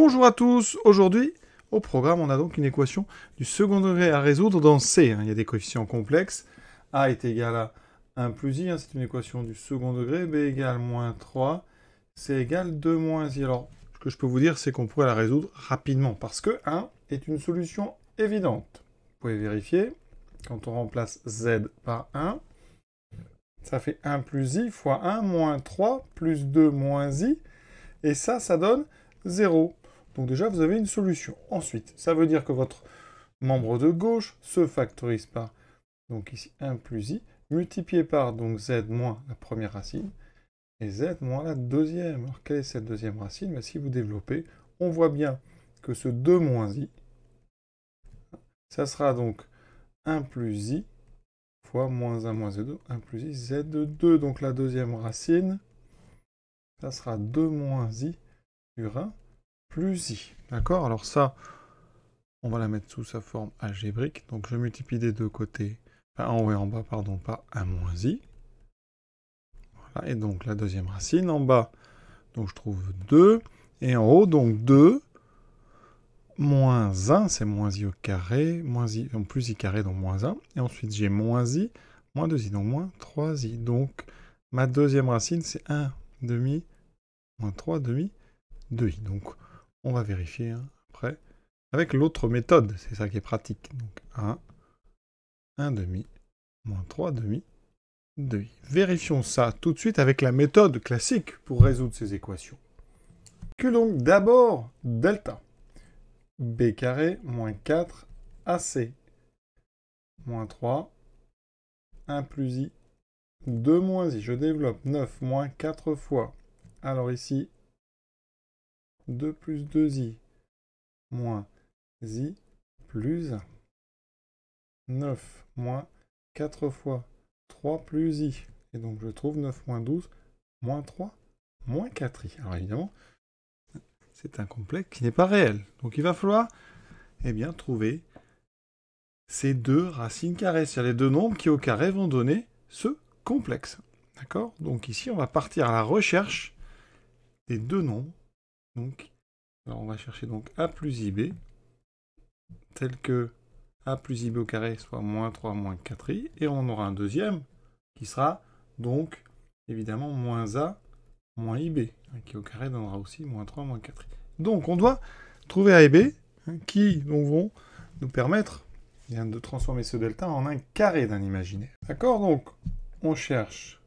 Bonjour à tous, aujourd'hui au programme on a donc une équation du second degré à résoudre dans C. Hein. Il y a des coefficients complexes, A est égal à 1 plus I, hein. c'est une équation du second degré, B égale moins 3, C égale 2 moins I. Alors ce que je peux vous dire c'est qu'on pourrait la résoudre rapidement parce que 1 est une solution évidente. Vous pouvez vérifier, quand on remplace Z par 1, ça fait 1 plus i fois 1 moins 3 plus 2 moins i. Et ça, ça donne 0. Donc déjà, vous avez une solution. Ensuite, ça veut dire que votre membre de gauche se factorise par, donc ici 1 plus i, multiplié par donc z moins la première racine, et z moins la deuxième. Alors quelle est cette deuxième racine ben, Si vous développez, on voit bien que ce 2 moins i, ça sera donc 1 plus i fois moins 1 moins z 2, 1 plus i, z de 2. Donc la deuxième racine, ça sera 2 moins i sur 1 plus i. D'accord Alors ça, on va la mettre sous sa forme algébrique. Donc je multiplie des deux côtés, en haut et en bas, pardon, par 1 moins i. Voilà, et donc la deuxième racine en bas, donc je trouve 2. Et en haut, donc 2 moins 1, c'est moins i au carré, moins i, donc plus i carré, donc moins 1. Et ensuite j'ai moins i, moins 2i, donc moins 3i. Donc ma deuxième racine, c'est 1 demi, moins 3 demi, 2i. Donc on va vérifier hein, après. Avec l'autre méthode, c'est ça qui est pratique. Donc 1, 1 demi, moins 3 demi, 2. Vérifions ça tout de suite avec la méthode classique pour résoudre ces équations. Que donc d'abord delta. b carré moins 4 AC moins 3 1 plus i 2 moins i. Je développe 9 moins 4 fois. Alors ici, 2 plus 2i moins i plus 9 moins 4 fois 3 plus i. Et donc je trouve 9 moins 12 moins 3 moins 4i. Alors évidemment, c'est un complexe qui n'est pas réel. Donc il va falloir eh bien, trouver ces deux racines carrées, c'est-à-dire les deux nombres qui au carré vont donner ce complexe. D'accord Donc ici, on va partir à la recherche des deux nombres donc, on va chercher donc a plus ib, tel que a plus ib au carré soit moins 3 moins 4i, et on aura un deuxième qui sera donc évidemment moins a moins ib, hein, qui au carré donnera aussi moins 3 moins 4i. Donc on doit trouver a et b hein, qui vont nous permettre de transformer ce delta en un carré d'un imaginaire. D'accord Donc on cherche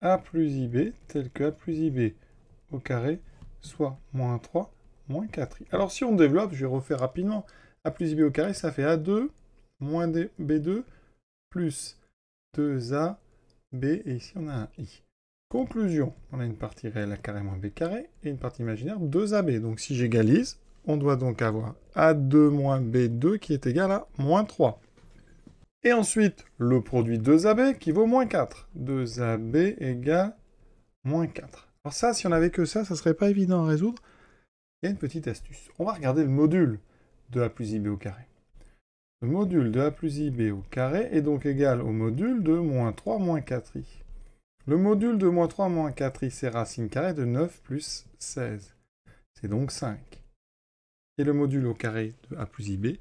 a plus ib tel que a plus ib au carré, soit moins 3, moins 4i. Alors si on développe, je vais refaire rapidement, a plus b au carré, ça fait a2 moins b2 plus 2ab, et ici on a un i. Conclusion, on a une partie réelle à carré moins b carré et une partie imaginaire 2ab. Donc si j'égalise, on doit donc avoir a2 moins b2 qui est égal à moins 3. Et ensuite, le produit 2ab qui vaut moins 4. 2ab égale moins 4. Alors ça, si on avait que ça, ça ne serait pas évident à résoudre. Il y a une petite astuce. On va regarder le module de a plus ib au carré. Le module de a plus ib au carré est donc égal au module de moins 3 moins 4i. Le module de moins 3 moins 4i, c'est racine carrée de 9 plus 16. C'est donc 5. Et le module au carré de a plus ib,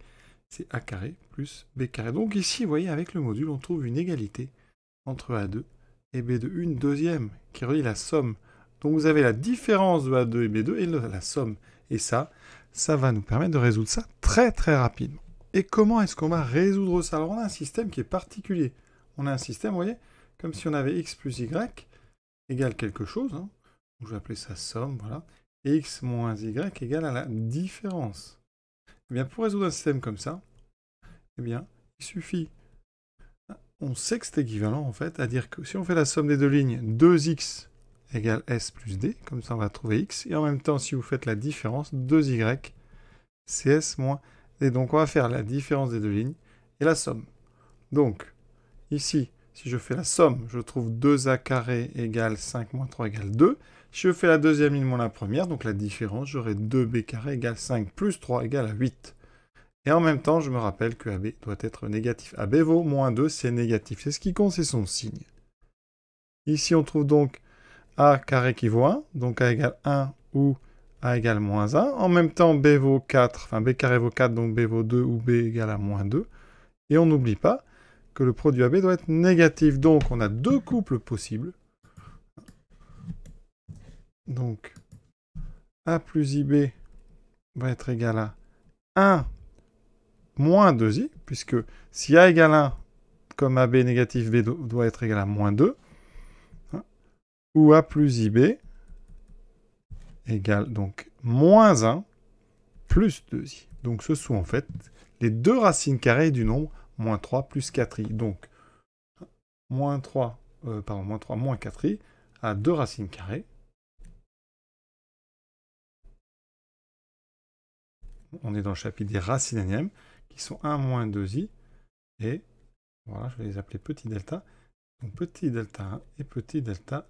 c'est a carré plus b carré. Donc ici, vous voyez, avec le module, on trouve une égalité entre a2 et b2. Une deuxième qui relie la somme donc vous avez la différence de A2 et B2 et la somme. Et ça, ça va nous permettre de résoudre ça très très rapidement. Et comment est-ce qu'on va résoudre ça Alors on a un système qui est particulier. On a un système, vous voyez, comme si on avait x plus y égale quelque chose. Hein. je vais appeler ça somme, voilà. Et x moins y égale à la différence. Et eh bien pour résoudre un système comme ça, eh bien, il suffit. On sait que c'est équivalent en fait, à dire que si on fait la somme des deux lignes, 2x égale s plus d, comme ça on va trouver x, et en même temps si vous faites la différence, 2y, c'est s moins d. Donc on va faire la différence des deux lignes et la somme. Donc ici, si je fais la somme, je trouve 2a carré égale 5 moins 3 égale 2. Si je fais la deuxième ligne moins la première, donc la différence, j'aurai 2b carré égale 5 plus 3 égale à 8. Et en même temps, je me rappelle que AB doit être négatif. AB vaut moins 2, c'est négatif. C'est ce qui compte, c'est son signe. Ici, on trouve donc a carré qui voit, donc a égale 1 ou a égale moins 1. En même temps, b vaut 4, enfin b carré vaut 4, donc b vaut 2 ou b égale à moins 2. Et on n'oublie pas que le produit AB doit être négatif. Donc on a deux couples possibles. Donc A plus IB va être égal à 1 moins 2i, puisque si A égale 1, comme AB négatif, B doit être égal à moins 2, ou a plus ib égale donc moins 1 plus 2i. Donc ce sont en fait les deux racines carrées du nombre moins 3 plus 4i. Donc moins 3, euh, pardon, moins 3 moins 4i a deux racines carrées. On est dans le chapitre des racines énièmes qui sont 1 moins 2i et voilà, je vais les appeler petit delta. Donc petit delta 1 et petit delta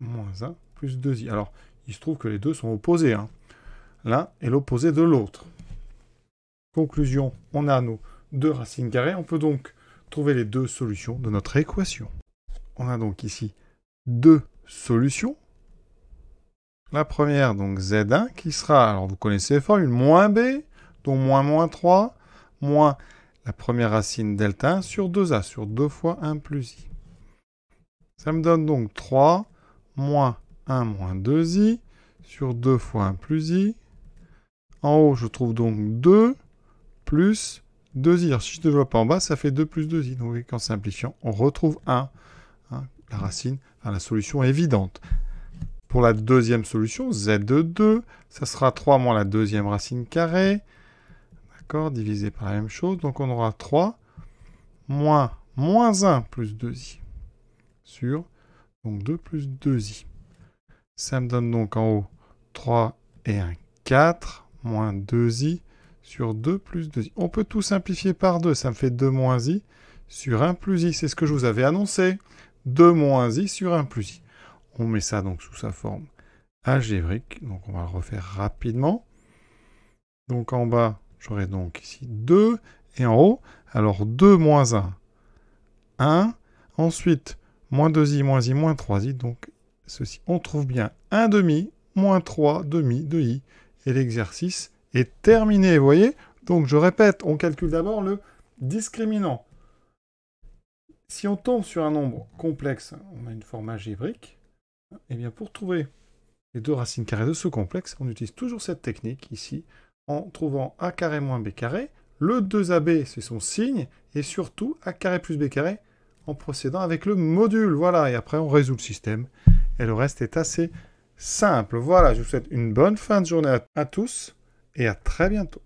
moins 1 plus 2i. Alors, il se trouve que les deux sont opposés. Hein. L'un est l'opposé de l'autre. Conclusion, on a nos deux racines carrées. On peut donc trouver les deux solutions de notre équation. On a donc ici deux solutions. La première, donc Z1, qui sera, alors vous connaissez les formules, moins B, donc moins moins 3, moins la première racine delta 1 sur 2A, sur 2 fois 1 plus i. Ça me donne donc 3 moins 1 moins 2i sur 2 fois 1 plus i. En haut, je trouve donc 2 plus 2i. Alors, si je développe en bas, ça fait 2 plus 2i. Donc, qu'en simplifiant, on retrouve 1. Hein, la racine, enfin, la solution est évidente. Pour la deuxième solution, z de 2, ça sera 3 moins la deuxième racine carrée. D'accord Divisé par la même chose. Donc, on aura 3 moins moins 1 plus 2i sur donc 2 plus 2i. Ça me donne donc en haut 3 et 1 4 moins 2i sur 2 plus 2i. On peut tout simplifier par 2, ça me fait 2 moins i sur 1 plus i. C'est ce que je vous avais annoncé. 2 moins i sur 1 plus i. On met ça donc sous sa forme algébrique. Donc on va le refaire rapidement. Donc en bas, j'aurai donc ici 2. Et en haut, alors 2 moins 1, 1. Ensuite, Moins 2i, moins i, moins 3i, donc ceci. On trouve bien 1 demi, moins 3 demi de i. Et l'exercice est terminé, vous voyez Donc je répète, on calcule d'abord le discriminant. Si on tombe sur un nombre complexe, on a une forme algébrique, et eh bien pour trouver les deux racines carrées de ce complexe, on utilise toujours cette technique ici, en trouvant a carré moins b carré, le 2ab c'est son signe, et surtout a carré plus b carré, en procédant avec le module. Voilà, et après on résout le système. Et le reste est assez simple. Voilà, je vous souhaite une bonne fin de journée à tous et à très bientôt.